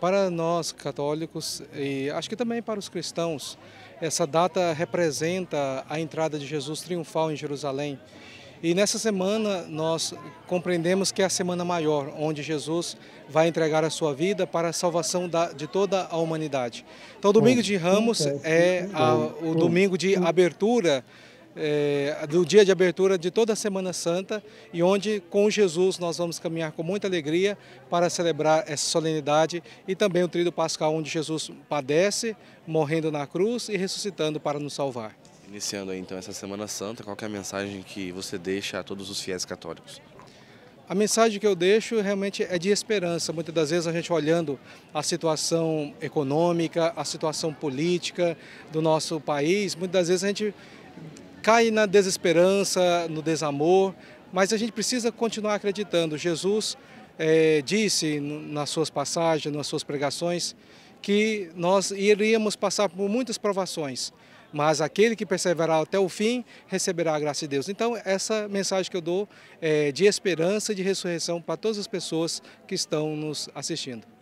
Para nós católicos e acho que também para os cristãos, essa data representa a entrada de Jesus triunfal em Jerusalém. E nessa semana nós compreendemos que é a semana maior, onde Jesus vai entregar a sua vida para a salvação da, de toda a humanidade. Então, domingo de Ramos então, é, é a, o domingo de abertura é, do dia de abertura de toda a Semana Santa e onde com Jesus nós vamos caminhar com muita alegria para celebrar essa solenidade e também o Tríduo Pascal, onde Jesus padece, morrendo na cruz e ressuscitando para nos salvar. Iniciando aí, então essa Semana Santa, qual é a mensagem que você deixa a todos os fiéis católicos? A mensagem que eu deixo realmente é de esperança. Muitas das vezes a gente olhando a situação econômica, a situação política do nosso país, muitas das vezes a gente cai na desesperança, no desamor, mas a gente precisa continuar acreditando. Jesus é, disse nas suas passagens, nas suas pregações, que nós iríamos passar por muitas provações, mas aquele que perseverar até o fim receberá a graça de Deus. Então, essa mensagem que eu dou é de esperança e de ressurreição para todas as pessoas que estão nos assistindo.